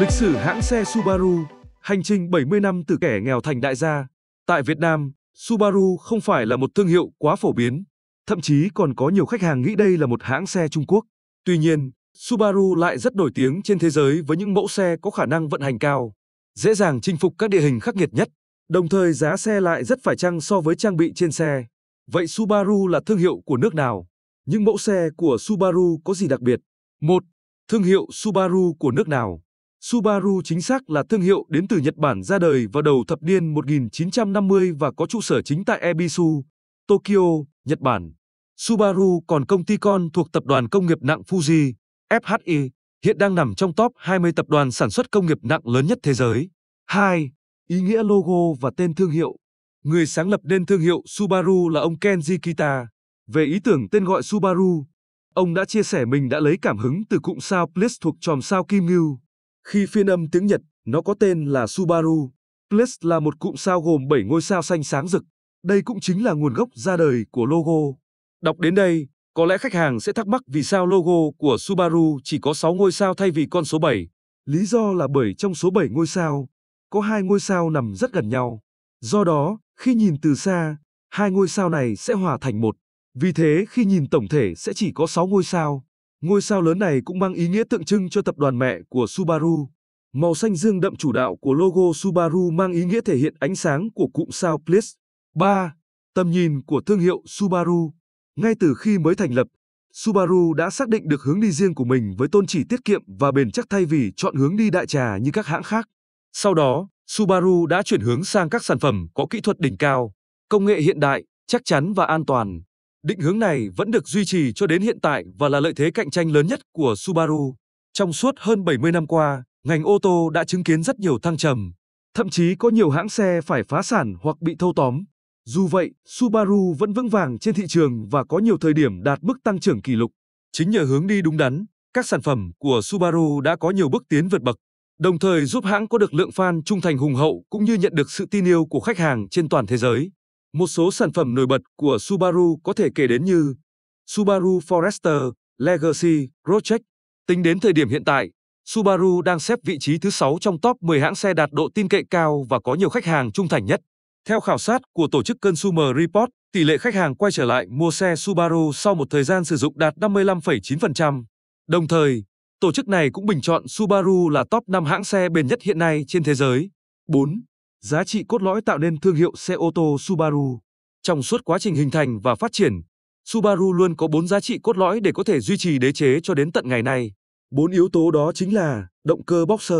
Lịch sử hãng xe Subaru, hành trình 70 năm từ kẻ nghèo thành đại gia. Tại Việt Nam, Subaru không phải là một thương hiệu quá phổ biến, thậm chí còn có nhiều khách hàng nghĩ đây là một hãng xe Trung Quốc. Tuy nhiên, Subaru lại rất nổi tiếng trên thế giới với những mẫu xe có khả năng vận hành cao, dễ dàng chinh phục các địa hình khắc nghiệt nhất, đồng thời giá xe lại rất phải chăng so với trang bị trên xe. Vậy Subaru là thương hiệu của nước nào? Những mẫu xe của Subaru có gì đặc biệt? 1. Thương hiệu Subaru của nước nào? Subaru chính xác là thương hiệu đến từ Nhật Bản ra đời vào đầu thập niên 1950 và có trụ sở chính tại Ebisu, Tokyo, Nhật Bản. Subaru còn công ty con thuộc tập đoàn công nghiệp nặng Fuji, FHI, hiện đang nằm trong top 20 tập đoàn sản xuất công nghiệp nặng lớn nhất thế giới. 2. Ý nghĩa logo và tên thương hiệu Người sáng lập nên thương hiệu Subaru là ông Kenji Kita. Về ý tưởng tên gọi Subaru, ông đã chia sẻ mình đã lấy cảm hứng từ cụm sao Bliss thuộc chòm sao Kim Ngưu. Khi phiên âm tiếng Nhật, nó có tên là Subaru. Plus là một cụm sao gồm 7 ngôi sao xanh sáng rực. Đây cũng chính là nguồn gốc ra đời của logo. Đọc đến đây, có lẽ khách hàng sẽ thắc mắc vì sao logo của Subaru chỉ có 6 ngôi sao thay vì con số 7. Lý do là bởi trong số 7 ngôi sao, có hai ngôi sao nằm rất gần nhau. Do đó, khi nhìn từ xa, hai ngôi sao này sẽ hòa thành một. Vì thế, khi nhìn tổng thể sẽ chỉ có 6 ngôi sao. Ngôi sao lớn này cũng mang ý nghĩa tượng trưng cho tập đoàn mẹ của Subaru. Màu xanh dương đậm chủ đạo của logo Subaru mang ý nghĩa thể hiện ánh sáng của cụm sao Plex. 3. Tầm nhìn của thương hiệu Subaru. Ngay từ khi mới thành lập, Subaru đã xác định được hướng đi riêng của mình với tôn chỉ tiết kiệm và bền chắc thay vì chọn hướng đi đại trà như các hãng khác. Sau đó, Subaru đã chuyển hướng sang các sản phẩm có kỹ thuật đỉnh cao, công nghệ hiện đại, chắc chắn và an toàn. Định hướng này vẫn được duy trì cho đến hiện tại và là lợi thế cạnh tranh lớn nhất của Subaru. Trong suốt hơn 70 năm qua, ngành ô tô đã chứng kiến rất nhiều thăng trầm, thậm chí có nhiều hãng xe phải phá sản hoặc bị thâu tóm. Dù vậy, Subaru vẫn vững vàng trên thị trường và có nhiều thời điểm đạt mức tăng trưởng kỷ lục. Chính nhờ hướng đi đúng đắn, các sản phẩm của Subaru đã có nhiều bước tiến vượt bậc, đồng thời giúp hãng có được lượng fan trung thành hùng hậu cũng như nhận được sự tin yêu của khách hàng trên toàn thế giới. Một số sản phẩm nổi bật của Subaru có thể kể đến như Subaru Forester, Legacy, Crosstrek. Tính đến thời điểm hiện tại, Subaru đang xếp vị trí thứ 6 trong top 10 hãng xe đạt độ tin cậy cao và có nhiều khách hàng trung thành nhất. Theo khảo sát của tổ chức Consumer Report, tỷ lệ khách hàng quay trở lại mua xe Subaru sau một thời gian sử dụng đạt 55,9%. Đồng thời, tổ chức này cũng bình chọn Subaru là top 5 hãng xe bền nhất hiện nay trên thế giới. 4 giá trị cốt lõi tạo nên thương hiệu xe ô tô Subaru. Trong suốt quá trình hình thành và phát triển, Subaru luôn có bốn giá trị cốt lõi để có thể duy trì đế chế cho đến tận ngày nay. Bốn yếu tố đó chính là động cơ boxer.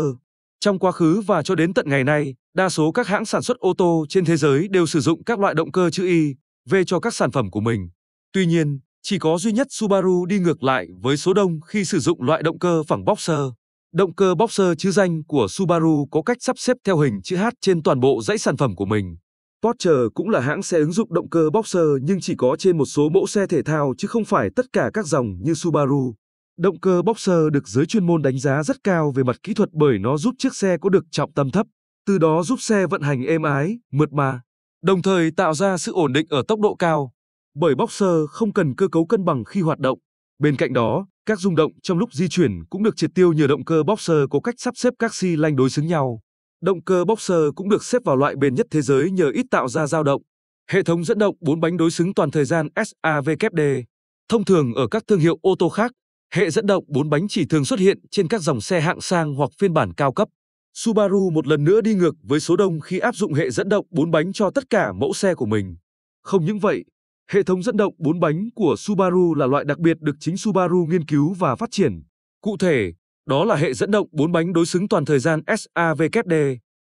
Trong quá khứ và cho đến tận ngày nay, đa số các hãng sản xuất ô tô trên thế giới đều sử dụng các loại động cơ chữ Y, V cho các sản phẩm của mình. Tuy nhiên, chỉ có duy nhất Subaru đi ngược lại với số đông khi sử dụng loại động cơ phẳng boxer. Động cơ boxer chữ danh của Subaru có cách sắp xếp theo hình chữ H trên toàn bộ dãy sản phẩm của mình. Porsche cũng là hãng xe ứng dụng động cơ boxer nhưng chỉ có trên một số mẫu xe thể thao chứ không phải tất cả các dòng như Subaru. Động cơ boxer được giới chuyên môn đánh giá rất cao về mặt kỹ thuật bởi nó giúp chiếc xe có được trọng tâm thấp, từ đó giúp xe vận hành êm ái, mượt mà, đồng thời tạo ra sự ổn định ở tốc độ cao. Bởi boxer không cần cơ cấu cân bằng khi hoạt động, Bên cạnh đó, các rung động trong lúc di chuyển cũng được triệt tiêu nhờ động cơ boxer có cách sắp xếp các xi lanh đối xứng nhau. Động cơ boxer cũng được xếp vào loại bền nhất thế giới nhờ ít tạo ra dao động. Hệ thống dẫn động 4 bánh đối xứng toàn thời gian SAVKD. Thông thường ở các thương hiệu ô tô khác, hệ dẫn động 4 bánh chỉ thường xuất hiện trên các dòng xe hạng sang hoặc phiên bản cao cấp. Subaru một lần nữa đi ngược với số đông khi áp dụng hệ dẫn động 4 bánh cho tất cả mẫu xe của mình. Không những vậy, Hệ thống dẫn động 4 bánh của Subaru là loại đặc biệt được chính Subaru nghiên cứu và phát triển. Cụ thể, đó là hệ dẫn động 4 bánh đối xứng toàn thời gian SAVKD.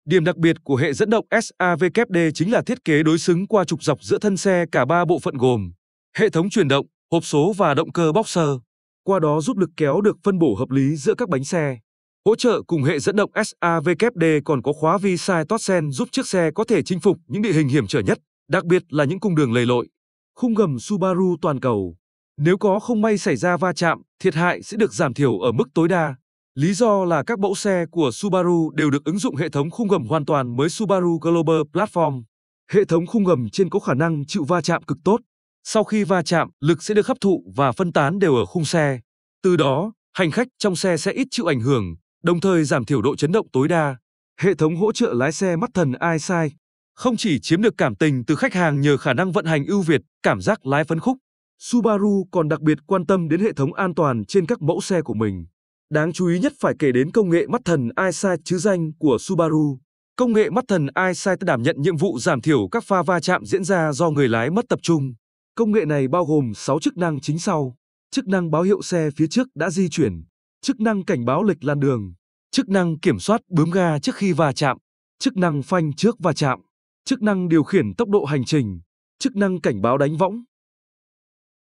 Điểm đặc biệt của hệ dẫn động SAVKD chính là thiết kế đối xứng qua trục dọc giữa thân xe cả 3 bộ phận gồm hệ thống chuyển động, hộp số và động cơ boxer, qua đó giúp lực kéo được phân bổ hợp lý giữa các bánh xe. Hỗ trợ cùng hệ dẫn động SAVKD còn có khóa vi sai Totten giúp chiếc xe có thể chinh phục những địa hình hiểm trở nhất, đặc biệt là những cung đường lầy lội khung gầm Subaru toàn cầu. Nếu có không may xảy ra va chạm, thiệt hại sẽ được giảm thiểu ở mức tối đa. Lý do là các mẫu xe của Subaru đều được ứng dụng hệ thống khung gầm hoàn toàn mới Subaru Global Platform. Hệ thống khung gầm trên có khả năng chịu va chạm cực tốt. Sau khi va chạm, lực sẽ được hấp thụ và phân tán đều ở khung xe. Từ đó, hành khách trong xe sẽ ít chịu ảnh hưởng, đồng thời giảm thiểu độ chấn động tối đa. Hệ thống hỗ trợ lái xe mắt thần EyeSight không chỉ chiếm được cảm tình từ khách hàng nhờ khả năng vận hành ưu việt, cảm giác lái phấn khúc, Subaru còn đặc biệt quan tâm đến hệ thống an toàn trên các mẫu xe của mình. Đáng chú ý nhất phải kể đến công nghệ mắt thần EyeSight chứ danh của Subaru. Công nghệ mắt thần EyeSight đảm nhận nhiệm vụ giảm thiểu các pha va chạm diễn ra do người lái mất tập trung. Công nghệ này bao gồm 6 chức năng chính sau: chức năng báo hiệu xe phía trước đã di chuyển, chức năng cảnh báo lệch làn đường, chức năng kiểm soát bướm ga trước khi va chạm, chức năng phanh trước va chạm chức năng điều khiển tốc độ hành trình, chức năng cảnh báo đánh võng,